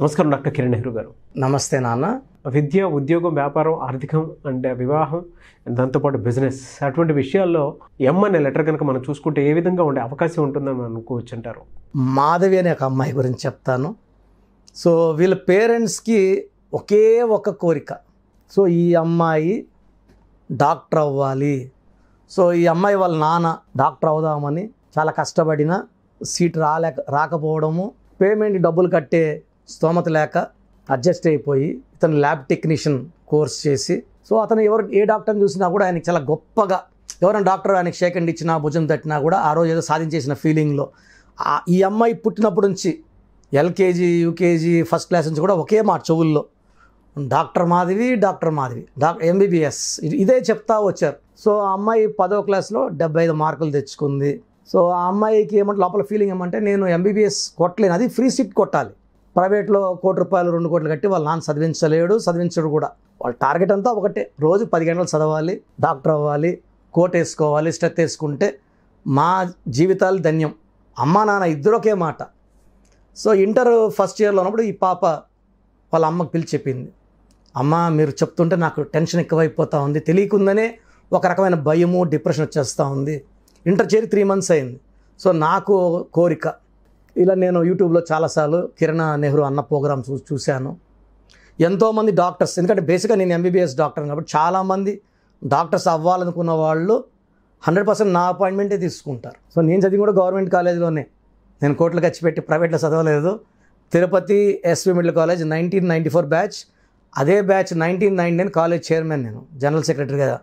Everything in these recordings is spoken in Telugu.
నమస్కారం డాక్టర్ కిరణ్ నెహ్రూ గారు నమస్తే నాన్న విద్య ఉద్యోగం వ్యాపారం ఆర్థికం అండ్ వివాహం దాంతోపాటు బిజినెస్ అటువంటి విషయాల్లో ఎం అనే లెటర్ కనుక మనం చూసుకుంటే ఏ విధంగా ఉండే అవకాశం ఉంటుందని అనుకోవచ్చు అంటారు మాధవి అనే ఒక అమ్మాయి గురించి చెప్తాను సో వీళ్ళ పేరెంట్స్కి ఒకే ఒక కోరిక సో ఈ అమ్మాయి డాక్టర్ అవ్వాలి సో ఈ అమ్మాయి వాళ్ళ నాన్న డాక్టర్ అవుదామని చాలా కష్టపడిన సీట్ రాలేక రాకపోవడము పేమెంట్ డబ్బులు కట్టే స్తోమత లేక అడ్జస్ట్ అయిపోయి ఇతను ల్యాబ్ టెక్నీషియన్ కోర్స్ చేసి సో అతను ఎవరు ఏ డాక్టర్ని చూసినా కూడా ఆయనకి చాలా గొప్పగా ఎవరైనా డాక్టర్ ఆయనకి షేక్ ఇచ్చినా భుజం తట్టినా కూడా ఆ రోజు ఏదో సాధించేసిన ఫీలింగ్లో ఈ అమ్మాయి పుట్టినప్పటి నుంచి ఎల్కేజీ యూకేజీ ఫస్ట్ క్లాస్ నుంచి కూడా ఒకే మా చెవుల్లో doctor Madhavi doctor Madhavi doctor MBBS ఇదే చెప్తా వచ్చారు సో ఆ అమ్మాయి పదో క్లాస్లో డెబ్బై ఐదు మార్కులు తెచ్చుకుంది సో ఆ అమ్మాయికి ఏమంటే లోపల ఫీలింగ్ ఏమంటే నేను ఎంబీబీఎస్ కొట్టలేను అది ఫ్రీ సీట్ కొట్టాలి ప్రైవేట్లో కోటి రూపాయలు రెండు కోట్లు కట్టి వాళ్ళు నాన్న చదివించలేడు చదివించడు కూడా వాళ్ళ టార్గెట్ అంతా ఒకటే రోజు పది గంటలు చదవాలి డాక్టర్ అవ్వాలి కోట్ వేసుకోవాలి స్ట్రెత్ వేసుకుంటే మా జీవితాలు ధన్యం అమ్మ నాన్న ఇద్దరొకే మాట సో ఇంటర్ ఫస్ట్ ఇయర్లో ఉన్నప్పుడు ఈ పాప వాళ్ళ అమ్మకు పిలిచి చెప్పింది అమ్మ మీరు చెప్తుంటే నాకు టెన్షన్ ఎక్కువైపోతూ ఉంది తెలియకుండానే ఒక రకమైన భయము డిప్రెషన్ వచ్చేస్తూ ఉంది ఇంటర్ చేరి త్రీ మంత్స్ అయింది సో నాకు కోరిక ఇలా నేను యూట్యూబ్లో చాలాసార్లు కిరణ్ నెహ్రూ అన్న ప్రోగ్రామ్ చూ చూశాను ఎంతోమంది డాక్టర్స్ ఎందుకంటే బేసిక్గా నేను ఎంబీబీఎస్ డాక్టర్ కాబట్టి చాలామంది డాక్టర్స్ అవ్వాలనుకున్న వాళ్ళు హండ్రెడ్ పర్సెంట్ నా అపాయింట్మెంటే తీసుకుంటారు సో నేను చదివి కూడా గవర్నమెంట్ కాలేజీలోనే నేను కోట్లు ఖర్చు పెట్టి ప్రైవేట్లో చదవలేదు Tirupati SV medical college nineteen ninety four batch అదే బ్యాచ్ నైన్టీన్ నైన్ నేను కాలేజ్ చైర్మన్ నేను జనరల్ సెక్రటరీగా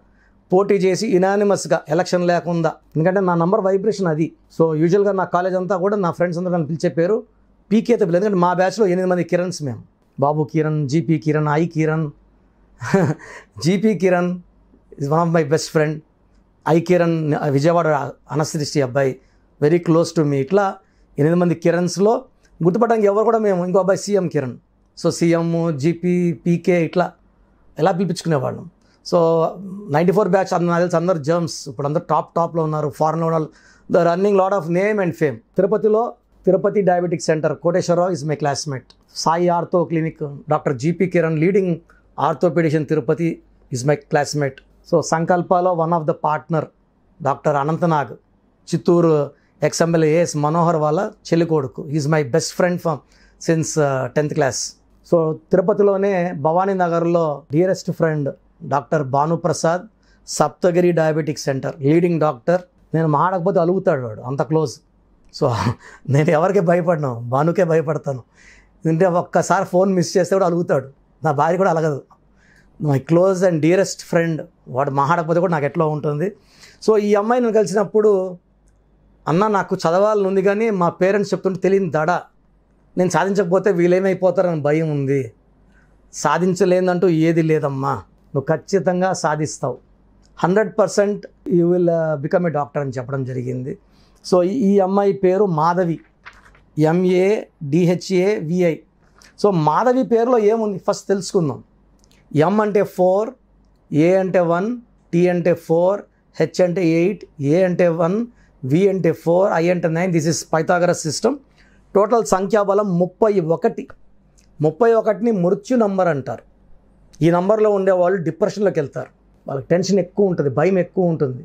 పోటీ చేసి ఇనానిమస్గా ఎలక్షన్ లేకుండా ఎందుకంటే నా నంబర్ వైబ్రేషన్ అది సో యూజువల్గా నా కాలేజ్ అంతా కూడా నా ఫ్రెండ్స్ అందరూ నన్ను పిలిచే పేరు పీకే తప్పలేదు ఎందుకంటే మా బ్యాచ్లో ఎనిమిది మంది కిరణ్స్ మేము Babu Kiran GP Kiran I Kiran GP Kiran is one of my best friend I Kiran Vijayawada అనసృష్టి అబ్బాయి వెరీ క్లోజ్ టు మీ ఇట్లా ఎనిమిది మంది కిరణ్స్లో గుర్తుపట్టడానికి ఎవరు కూడా మేము ఇంకో అబ్బాయి CM Kiran so CM GP PK ఇట్లా ఎలా పిలిపించుకునేవాళ్ళం సో నైంటీ ఫోర్ బ్యాచ్ అన్న తెలిసి అందరు జర్మ్స్ ఇప్పుడు అందరు టాప్ టాప్లో ఉన్నారు ఫారెన్లో ఉన్న the running lad of name and fame తిరుపతిలో Tirupati diabetic center Koteswararao is my classmate Sai ortho clinic doctor GP Kiran leading orthopedician Tirupati is my classmate so సంకల్పలో one of the partner doctor Anantnag Chittoor ex MLA AS Manohar వాళ్ళ చెల్లి కొడుకు is my best friend from since tenth class so తిరుపతిలోనే భవానీ నగర్లో dearest friend doctor Bhanuprasad Saptagiri diabetic center leading doctor నేను మాడకపోతే అలుగుతాడు వాడు అంత క్లోజ్ సో నేను ఎవరికి భయపడను భానుకే భయపడతాను ఎందుకంటే ఒక్కసారి ఫోన్ మిస్ చేస్తే కూడా అలుగుతాడు నా భార్య కూడా అలగదు my close and dearest friend వాడు మాడకపోతే కూడా నాకు ఎట్లా ఉంటుంది సో ఈ అమ్మాయి నేను కలిసినప్పుడు అన్న నాకు చదవాలని ఉంది కానీ మా పేరెంట్స్ చెప్తుంటే తెలియని దడ నేను సాధించకపోతే వీళ్ళేమైపోతారని భయం ఉంది సాధించలేదంటూ ఏది లేదమ్మా నువ్వు ఖచ్చితంగా సాధిస్తావు hundred percent you will become a doctor అని చెప్పడం జరిగింది సో ఈ అమ్మాయి పేరు Madhavi MA DHA VI so Madhavi పేరులో ఏముంది ఫస్ట్ తెలుసుకుందాం ఎం అంటే ఫోర్ ఏ అంటే వన్ టి అంటే ఫోర్ హెచ్ అంటే ఎయిట్ ఏ అంటే వన్ వి అంటే ఫోర్ ఐ అంటే nine this is Pythagoras system total సంఖ్యాబలం ముప్పై ఒకటి ముప్పై ఒకటిని మృత్యు నంబర్ అంటారు ఈ నంబర్లో ఉండేవాళ్ళు డిప్రెషన్లోకి వెళ్తారు వాళ్ళకి టెన్షన్ ఎక్కువ ఉంటుంది భయం ఎక్కువ ఉంటుంది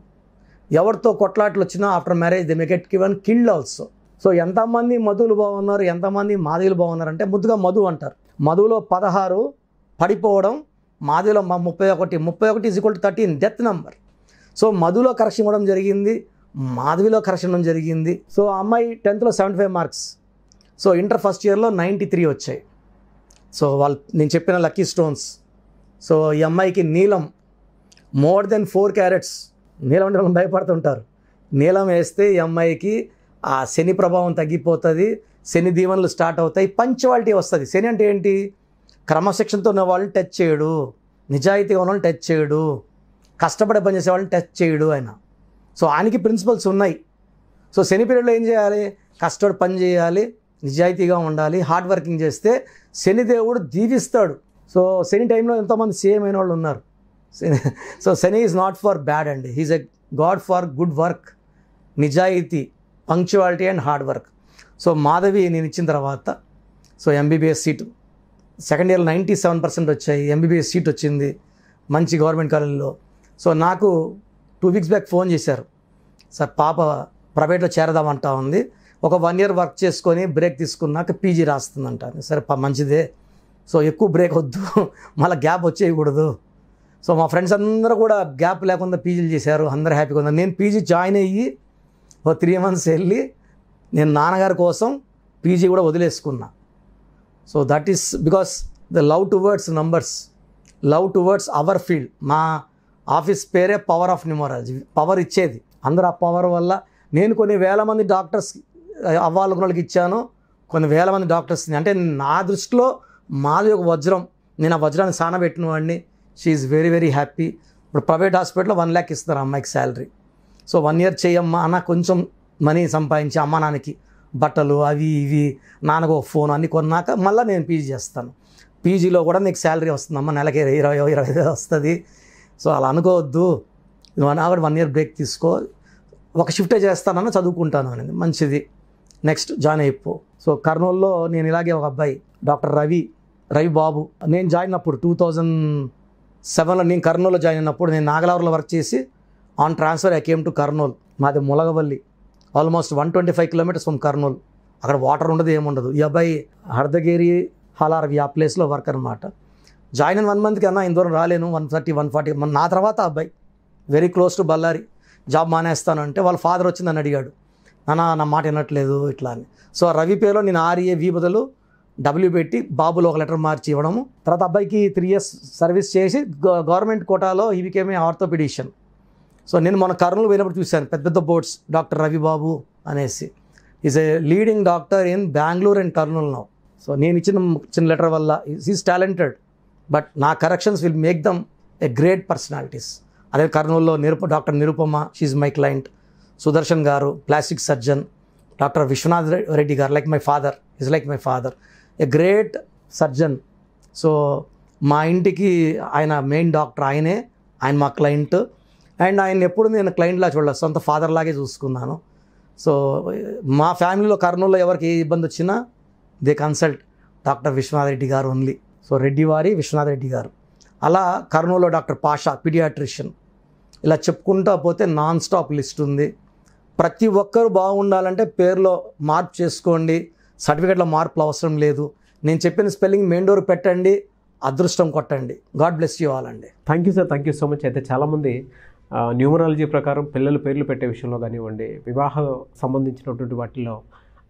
ఎవరితో కొట్లాట్లు వచ్చినా ఆఫ్టర్ మ్యారేజ్ ది మెకెట్ కివెన్ కిల్డ్ ఆల్సో సో ఎంతమంది మధువులు బాగున్నారు ఎంతమంది మాదిలు బాగున్నారు అంటే ముద్దుగా మధు అంటారు మధువులో పదహారు పడిపోవడం మాదిలో ముప్పై ఒకటి ముప్పై ఒకటి is equal to thirteen death number so మధులో కరెక్షన్ ఇవ్వడం జరిగింది మాధవిలో కరెక్షన్ ఇవ్వడం జరిగింది సో అమ్మాయి టెన్త్లో seventy five marks so inter first ఇయర్లో నైంటీ త్రీ వచ్చాయి సో వాళ్ళు నేను చెప్పిన లక్కీ స్టోన్స్ సో ఈ అమ్మాయికి నీలం మోర్ దెన్ ఫోర్ క్యారెట్స్ నీలం అంటే వాళ్ళు భయపడుతుంటారు నీలం వేస్తే ఈ అమ్మాయికి ఆ శని ప్రభావం తగ్గిపోతుంది శని దీవెనలు స్టార్ట్ అవుతాయి పంచువాలిటీ వస్తుంది శని అంటే ఏంటి క్రమశిక్షణతో ఉన్న వాళ్ళని టచ్ చేయడు నిజాయితీగా ఉన్న వాళ్ళని టచ్ చేయడు కష్టపడే పనిచేసే వాళ్ళని టచ్ చేయడు ఆయన సో ఆయనకి ప్రిన్సిపల్స్ ఉన్నాయి సో శని పీరియడ్లో ఏం చేయాలి కష్టపడి పని చేయాలి నిజాయితీగా ఉండాలి హార్డ్ వర్కింగ్ చేస్తే శనిదేవుడు దీవిస్తాడు సో శని టైంలో ఎంతోమంది సేమ్ అయిన వాళ్ళు ఉన్నారు so Shani is not for bad అండి he's a god for good work నిజాయితీ punctuality and hard work so Madhavi నేను ఇచ్చిన తర్వాత so MBBS seat second year ninety seven percent వచ్చాయి ఎంబీబీఎస్ సీట్ వచ్చింది మంచి గవర్నమెంట్ కాలేజీలో సో నాకు టూ వీక్స్ బ్యాక్ ఫోన్ చేశారు సార్ పాప ప్రైవేట్లో చేరదామంటా ఉంది ఒక వన్ ఇయర్ వర్క్ చేసుకొని బ్రేక్ తీసుకున్నాక పీజీ రాస్తుందంట సరే మంచిదే సో ఎక్కువ బ్రేక్ వద్దు మళ్ళీ గ్యాప్ వచ్చేయకూడదు సో మా ఫ్రెండ్స్ అందరూ కూడా గ్యాప్ లేకుండా పీజీలు చేశారు అందరూ హ్యాపీగా ఉన్నారు నేను పీజీ జాయిన్ అయ్యి ఓ త్రీ మంత్స్ వెళ్ళి నేను నాన్నగారి కోసం పీజీ కూడా వదిలేసుకున్నా so that is because the love towards numbers love towards our field మా ఆఫీస్ పేరే పవర్ ఆఫ్ న్యూమరాలజీ పవర్ ఇచ్చేది అందరూ ఆ పవర్ వల్ల నేను కొన్ని వేల మంది డాక్టర్స్ అవ్వాలనుకున్న వాళ్ళకి ఇచ్చాను కొన్ని వేల మంది డాక్టర్స్ని అంటే నా దృష్టిలో మాది ఒక వజ్రం నేను ఆ వజ్రాన్ని సానబెట్టిన వాడిని షీఈ్ వెరీ వెరీ హ్యాపీ ఇప్పుడు ప్రైవేట్ హాస్పిటల్లో వన్ ల్యాక్ ఇస్తారు అమ్మాయికి శాలరీ సో వన్ ఇయర్ చేయమ్మా అన్న కొంచెం మనీ సంపాదించి అమ్మ నాన్నకి బట్టలు అవి ఇవి నాన్నకు ఫోన్ అన్నీ కొన్నాక మళ్ళీ నేను పీజీ చేస్తాను పీజీలో కూడా నీకు శాలరీ వస్తుంది అమ్మ నెలకి ఇరవై ఇరవై ఐదు వస్తుంది సో అలా అనుకోవద్దు one hour one year break తీసుకో ఒక షిఫ్టే చేస్తానన్నా చదువుకుంటాను అనేది మంచిది నెక్స్ట్ జాయిన్ అయిపో సో కర్నూల్లో నేను ఇలాగే ఒక అబ్బాయి డాక్టర్ రవి రవి బాబు నేను జాయిన్ అప్పుడు టూ థౌజండ్ సెవెన్లో నేను కర్నూలు జాయిన్ అయినప్పుడు నేను నాగలావర్లో వర్క్ చేసి on transfer I came to Kurnool మాది Mulagavalli almost one twenty five kilometers from Kurnool అక్కడ వాటర్ ఉండదు ఏముండదు ఈ అబ్బాయి హర్దగిరి హలార్ ఆ ప్లేస్లో వర్క్ అనమాట జాయిన్ అయిన వన్ మంత్ కన్నా ఇంత దూరం రాలేను వన్ థర్టీ వన్ ఫార్టీ మన నా తర్వాత అబ్బాయి very close to Bellary job మానేస్తాను అంటే వాళ్ళ ఫాదర్ వచ్చిందని అడిగాడు నాన్న నా మాట వినట్లేదు ఇట్లా అని సో రవి పేరులో నేను ఆర్ఏ వి e బదులు డబ్ల్యూ పెట్టి బాబులో ఒక లెటర్ మార్చి ఇవ్వడము తర్వాత అబ్బాయికి త్రీ ఇయర్స్ సర్వీస్ చేసి గవర్నమెంట్ కోటాలో ఈ బికేమ్ ఆర్థోపెడిషియన్ సో నేను మన కర్నూలు పోయినప్పుడు చూశాను పెద్ద పెద్ద బోర్డ్స్ డాక్టర్ రవిబాబు అనేసి is a leading doctor in Bengaluru and Kurnool so నేను ఇచ్చిన చిన్న లెటర్ వల్ల ఈజ్ టాలెంటెడ్ బట్ నా corrections will make them a great personalities అదే కర్నూలులో Nirupa doctor Nirupama she's my client Sudarshan garu plastic surgeon doctor Vishwanath Reddy garu like my father is like my father a great surgeon so మా ఇంటికి ఆయన మెయిన్ డాక్టర్ ఆయనే ఆయన మా క్లయింట్ అండ్ ఆయన ఎప్పుడు నేను క్లయింట్లా చూడలేదు సొంత ఫాదర్ లాగే చూసుకున్నాను సో మా ఫ్యామిలీలో కర్నూలులో ఎవరికి ఏ ఇబ్బంది వచ్చినా దే కన్సల్ట్ డాక్టర్ రెడ్డి గారు ఓన్లీ సో రెడ్డివారి రెడ్డి గారు అలా కర్నూలులో డాక్టర్ పాషా పిడియాట్రిషియన్ ఇలా చెప్పుకుంటా పోతే నాన్ స్టాప్ లిస్ట్ ఉంది ప్రతి ఒక్కరు బాగుండాలంటే పేర్లో మార్పు చేసుకోండి సర్టిఫికేట్లో మార్పులు అవసరం లేదు నేను చెప్పిన స్పెల్లింగ్ మెయిన్ డోర్ పెట్టండి అదృష్టం కొట్టండి గాడ్ బ్లెస్ యూ ఆల్ అండి thank you sir thank you so much అయితే చాలామంది న్యూమరాలజీ ప్రకారం పిల్లలు పేర్లు పెట్టే విషయంలో కానివ్వండి వివాహ సంబంధించినటువంటి వాటిలో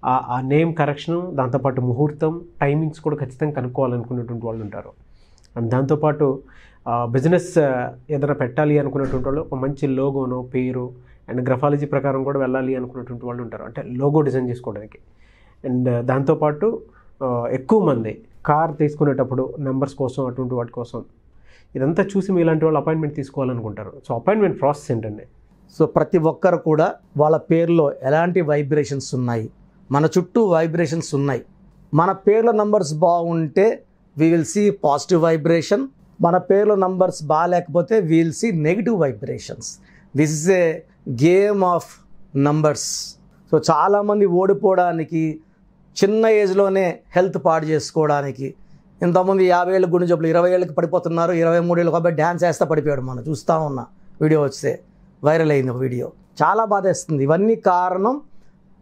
ఆ నేమ్ కరెక్షన్ దాంతోపాటు ముహూర్తం టైమింగ్స్ కూడా ఖచ్చితంగా కనుక్కోవాలనుకునేటువంటి వాళ్ళు ఉంటారు అండ్ దాంతోపాటు బిజినెస్ ఏదైనా పెట్టాలి అనుకునేటువంటి వాళ్ళు ఒక మంచి లోగోను పేరు అండ్ గ్రఫాలజీ ప్రకారం కూడా వెళ్ళాలి అనుకునేటువంటి వాళ్ళు ఉంటారు అంటే లోగో డిజైన్ చేసుకోవడానికి అండ్ దాంతోపాటు ఎక్కువ మంది కార్ తీసుకునేటప్పుడు నెంబర్స్ కోసం అటువంటి వాటి కోసం ఇదంతా చూసి ఇలాంటి వాళ్ళు అపాయింట్మెంట్ తీసుకోవాలనుకుంటారు సో అపాయింట్మెంట్ ప్రాసెస్ ఏంటండి సో ప్రతి ఒక్కరు కూడా వాళ్ళ పేరులో ఎలాంటి వైబ్రేషన్స్ ఉన్నాయి మన చుట్టూ వైబ్రేషన్స్ ఉన్నాయి మన పేర్ల నంబర్స్ బాగుంటే we will see positive vibration మన పేర్ల నంబర్స్ బాగాలేకపోతే we will see negative vibrations this is a game of numbers so చాలామంది ఓడిపోవడానికి చిన్న ఏజ్లోనే హెల్త్ పాడు చేసుకోవడానికి ఇంతకుముందు యాభై ఏళ్ళకి గుండె జబ్బులు ఇరవై ఏళ్ళకి పడిపోతున్నారు ఇరవై మూడు ఏళ్ళు కాబట్టి డ్యాన్స్ వేస్తే పడిపోయాడు మనం చూస్తూ ఉన్నా వీడియో వస్తే వైరల్ అయింది ఒక వీడియో చాలా బాధేస్తుంది ఇవన్నీ కారణం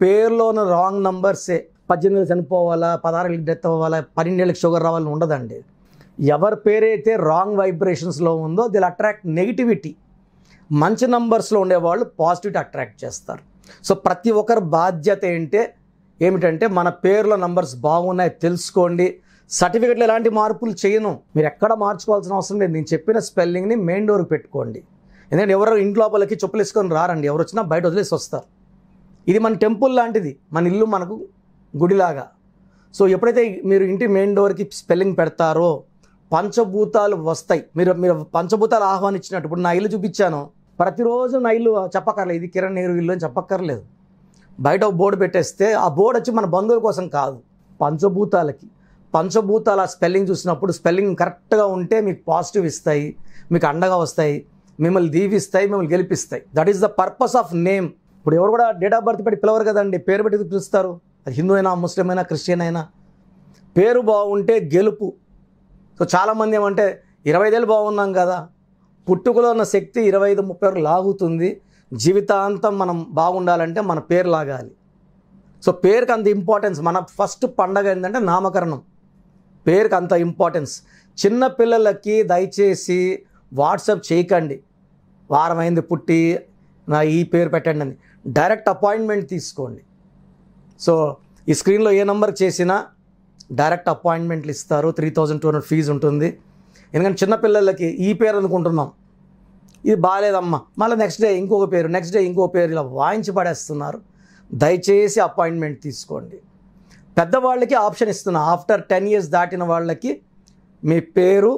పేర్లోన రాంగ్ నంబర్సే పద్దెనిమిది చనిపోవాలా పదహారు డెత్ అవ్వాలా పన్నెండేళ్ళకి షుగర్ రావాలని ఉండదండి ఎవరి పేరైతే రాంగ్ వైబ్రేషన్స్లో ఉందో దిల్ అట్రాక్ట్ నెగిటివిటీ మంచి నంబర్స్లో ఉండేవాళ్ళు పాజిటివిటీ అట్రాక్ట్ చేస్తారు సో ప్రతి ఒక్కరు బాధ్యత ఏంటే ఏమిటంటే మన పేర్ల నంబర్స్ బాగున్నాయి తెలుసుకోండి సర్టిఫికెట్లు ఎలాంటి మార్పులు చేయను మీరు ఎక్కడ మార్చుకోవాల్సిన అవసరం లేదు నేను చెప్పిన స్పెల్లింగ్ని మెయిన్ డోర్కి పెట్టుకోండి ఎందుకంటే ఎవరు ఇంట్లోపలకి చెప్పులు వేసుకొని రారండి ఎవరు వచ్చినా బయట వదిలేసి వస్తారు ఇది మన టెంపుల్ లాంటిది మన ఇల్లు మనకు గుడిలాగా సో ఎప్పుడైతే మీరు ఇంటి మెయిన్ డోర్కి స్పెల్లింగ్ పెడతారో పంచభూతాలు వస్తాయి మీరు మీరు పంచభూతాలు ఆహ్వానించినట్టు ఇప్పుడు నా ఇల్లు చూపించాను ప్రతిరోజు నా ఇల్లు చెప్పక్కర్లేదు ఇది కిరణ్ నేరు ఇల్లు అని చెప్పక్కర్లేదు బయట ఒక బోర్డు పెట్టేస్తే ఆ బోర్డు వచ్చి మన బంధువుల కోసం కాదు పంచభూతాలకి పంచభూతాల స్పెల్లింగ్ చూసినప్పుడు స్పెల్లింగ్ కరెక్ట్గా ఉంటే మీకు పాజిటివ్ ఇస్తాయి మీకు అండగా వస్తాయి మిమ్మల్ని దీవిస్తాయి మిమ్మల్ని గెలిపిస్తాయి that is the purpose of name ఇప్పుడు ఎవరు కూడా డేట్ ఆఫ్ బర్త్ పెట్టి పిలవరు కదండి పేరు పెట్టి పిలుస్తారు అది హిందూ అయినా ముస్లిం అయినా క్రిస్టియన్ అయినా పేరు బాగుంటే గెలుపు సో చాలామంది ఏమంటే ఇరవై ఐదేళ్ళు బాగున్నాం కదా పుట్టుకలో ఉన్న శక్తి ఇరవై ఐదు ముప్పై వరకు లాగుతుంది జీవితాంతం మనం బాగుండాలంటే మన పేరు లాగాలి సో పేరుకి అంత ఇంపార్టెన్స్ మన ఫస్ట్ పండగ ఏంటంటే నామకరణం పేరుకి అంత ఇంపార్టెన్స్ చిన్న పిల్లలకి దయచేసి వాట్సాప్ చేయకండి వారమైంది పుట్టి నా ఈ పేరు పెట్టండి అని డైరెక్ట్ అపాయింట్మెంట్ తీసుకోండి సో ఈ స్క్రీన్లో ఏ నెంబర్ చేసినా డైరెక్ట్ అపాయింట్మెంట్లు ఇస్తారు three thousand two hundred fee ఉంటుంది ఎందుకంటే చిన్నపిల్లలకి ఈ పేరు అనుకుంటున్నాం ఇది బాగాలేదమ్మా మళ్ళీ నెక్స్ట్ డే ఇంకొక పేరు నెక్స్ట్ డే ఇంకో పేరు ఇలా వాయించి పడేస్తున్నారు దయచేసి అపాయింట్మెంట్ తీసుకోండి పెద్దవాళ్ళకి ఆప్షన్ ఇస్తున్నా ఆఫ్టర్ టెన్ ఇయర్స్ దాటిన వాళ్ళకి మీ పేరు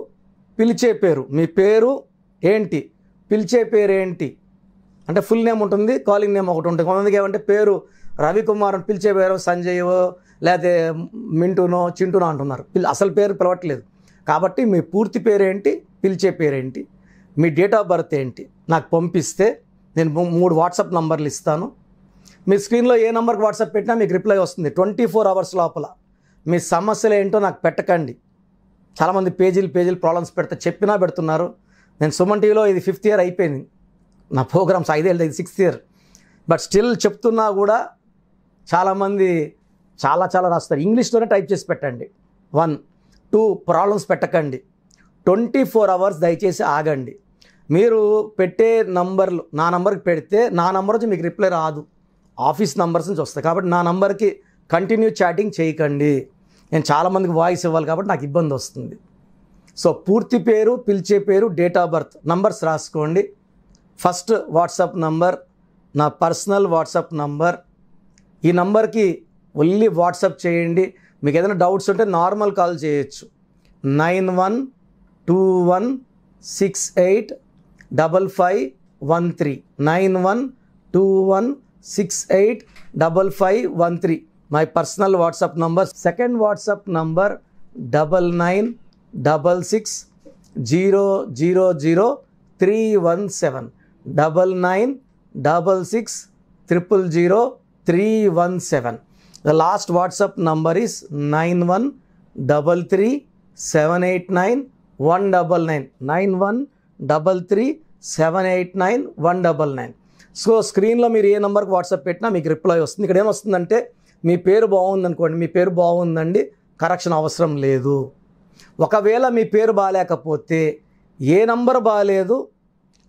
పిలిచే పేరు మీ పేరు ఏంటి పిలిచే పేరు ఏంటి అంటే ఫుల్ నేమ్ ఉంటుంది కాలింగ్ నేమ్ ఒకటి ఉంటుంది కొంతమందికి ఏమంటే పేరు రవికుమార్ అని పిలిచే పేరు సంజయ్ లేకపోతే మింటునో చింటునో అంటున్నారు అసలు పేరు పిలవట్లేదు కాబట్టి మీ పూర్తి పేరేంటి పిలిచే పేరేంటి మీ డేట్ ఆఫ్ బర్త్ ఏంటి నాకు పంపిస్తే నేను మూడు వాట్సాప్ నంబర్లు ఇస్తాను మీ స్క్రీన్లో ఏ నెంబర్కి వాట్సాప్ పెట్టినా మీకు రిప్లై వస్తుంది ట్వంటీ ఫోర్ అవర్స్ లోపల మీ సమస్యలు ఏంటో నాకు పెట్టకండి చాలామంది పేజీలు పేజీలు ప్రాబ్లమ్స్ పెడితే చెప్పినా పెడుతున్నారు నేను సుమన్ టీవీలో ఇది ఫిఫ్త్ ఇయర్ అయిపోయింది నా ప్రోగ్రామ్స్ ఐదేళ్ళు ఇది సిక్స్త్ ఇయర్ బట్ స్టిల్ చెప్తున్నా కూడా చాలామంది చాలా చాలా రాస్తారు ఇంగ్లీష్లోనే టైప్ చేసి పెట్టండి వన్ టూ ప్రాబ్లమ్స్ పెట్టకండి ట్వంటీ ఫోర్ అవర్స్ దయచేసి ఆగండి మీరు పెట్టే నంబర్లు నా నంబర్కి పెడితే నా నంబర్ వచ్చి మీకు రిప్లై రాదు ఆఫీస్ నంబర్స్ నుంచి వస్తాయి కాబట్టి నా నంబర్కి కంటిన్యూ చాటింగ్ చేయకండి నేను చాలామందికి వాయిస్ ఇవ్వాలి కాబట్టి నాకు ఇబ్బంది వస్తుంది సో పూర్తి పేరు పిలిచే పేరు డేట్ ఆఫ్ బర్త్ నంబర్స్ రాసుకోండి ఫస్ట్ వాట్సాప్ నంబర్ నా పర్సనల్ వాట్సాప్ నంబర్ ఈ నంబర్కి ఓన్లీ వాట్సాప్ చేయండి మీకు ఏదైనా డౌట్స్ ఉంటే నార్మల్ కాల్ చేయొచ్చు nine one two one six eight double five one three nine one two one six eight double five one three my personal WhatsApp number second WhatsApp number double nine double six zero zero zero three one seven double nine double six triple zero three one seven the last WhatsApp number is nine one double three seven eight nine one double nine nine one double three seven eight nine one double nine so స్క్రీన్లో మీరు ఏ నెంబర్కి వాట్సాప్ పెట్టినా మీకు రిప్లై వస్తుంది ఇక్కడ ఏమొస్తుందంటే మీ పేరు బాగుందనుకోండి మీ పేరు బాగుందండి కరెక్షన్ అవసరం లేదు ఒకవేళ మీ పేరు బాగాలేకపోతే ఏ నంబర్ బాగాలేదు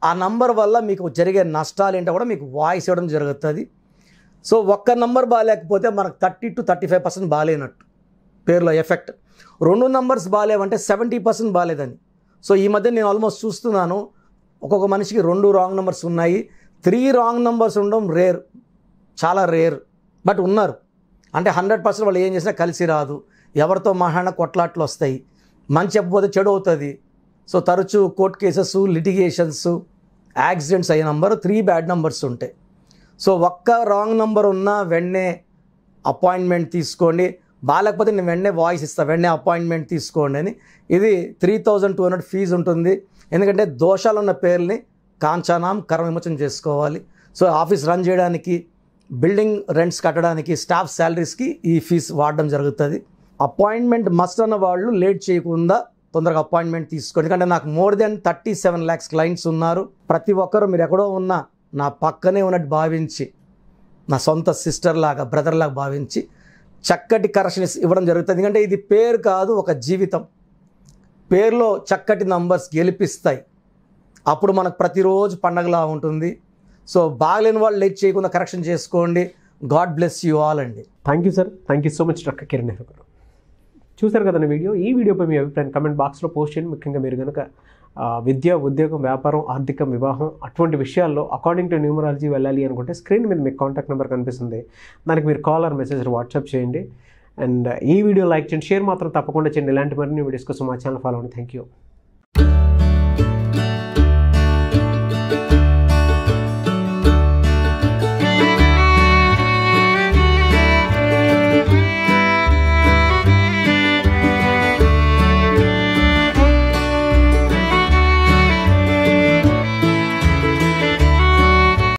ఆ నంబర్ వల్ల మీకు జరిగే నష్టాలు ఏంటో కూడా మీకు వాయిస్ ఇవ్వడం జరుగుతుంది సో ఒక్క నంబర్ బాగాలేకపోతే మనకు thirty two thirty five percent బాగాలేనట్టు పేరులో ఎఫెక్ట్ రెండు నంబర్స్ బాగాలేవంటే సెవెంటీ పర్సెంట్ బాగాలేదని సో ఈ మధ్య నేను ఆల్మోస్ట్ చూస్తున్నాను ఒక్కొక్క మనిషికి రెండు రాంగ్ నెంబర్స్ ఉన్నాయి త్రీ రాంగ్ నెంబర్స్ ఉండడం రేర్ చాలా రేర్ బట్ ఉన్నారు అంటే హండ్రెడ్ పర్సెంట్ వాళ్ళు ఏం చేసినా కలిసి రాదు ఎవరితో మహాన కొట్లాట్లు వస్తాయి మంచి చెప్పబోతే చెడు అవుతుంది సో తరచూ కోర్ట్ కేసెస్ లిటిగేషన్స్ యాక్సిడెంట్స్ అయ్యే నంబర్ త్రీ బ్యాడ్ నెంబర్స్ ఉంటాయి సో ఒక్క రాంగ్ నెంబర్ ఉన్న వెంటనే అపాయింట్మెంట్ తీసుకోండి బాలకపోతే నేను వెంటనే వాయిస్ ఇస్తాను వెంటనే అపాయింట్మెంట్ తీసుకోండి అని ఇది three thousand two hundred fee ఉంటుంది ఎందుకంటే దోషాలు ఉన్న పేర్ని కాంచానాం కర్మ విమోచన చేసుకోవాలి సో ఆఫీస్ రన్ చేయడానికి బిల్డింగ్ రెంట్స్ కట్టడానికి స్టాఫ్ శాలరీస్కి ఈ ఫీజు వాడడం జరుగుతుంది అపాయింట్మెంట్ మస్ట్ అన్న వాళ్ళు లేట్ చేయకుండా తొందరగా అపాయింట్మెంట్ తీసుకోండి ఎందుకంటే నాకు more than thirty seven lakhs clients ఉన్నారు ప్రతి ఒక్కరూ మీరు ఎక్కడో ఉన్నా నా పక్కనే ఉన్నట్టు భావించి నా సొంత సిస్టర్ లాగా బ్రదర్ లాగా భావించి చక్కటి కరెక్షన్ ఇవ్వడం జరుగుతుంది ఎందుకంటే ఇది పేరు కాదు ఒక జీవితం పేరులో చక్కటి నంబర్స్ గెలిపిస్తాయి అప్పుడు మనకు ప్రతిరోజు పండగలా ఉంటుంది సో బాగలేని వాళ్ళు లేట్ చేయకుండా కరెక్షన్ చేసుకోండి గాడ్ బ్లెస్ యూ ఆల్ అండి thank you sir thank you so much doctor Kiran Nehru garu చూసారు కదండి వీడియో ఈ వీడియోపై మీ అభిప్రాయం కమెంట్ బాక్స్లో పోస్ట్ చేయండి ముఖ్యంగా మీరు కనుక విద్య ఉద్యోగం వ్యాపారం ఆర్థిక వివాహం అటువంటి విషయాల్లో అకార్డింగ్ టు న్యూమరాలజీ వెళ్ళాలి అనుకుంటే స్క్రీన్ మీద మీకు కాంటాక్ట్ నెంబర్ కనిపిస్తుంది దానికి మీరు కాల్ ఆర్ మెసేజ్ వాట్సాప్ చేయండి అండ్ ఈ వీడియో లైక్ చేయండి షేర్ మాత్రం తప్పకుండా చేయండి ఇలాంటి మరిన్ని వీడియోస్ కోసం మా ఛానల్ ఫాలో అవ్వండి థ్యాంక్ యూ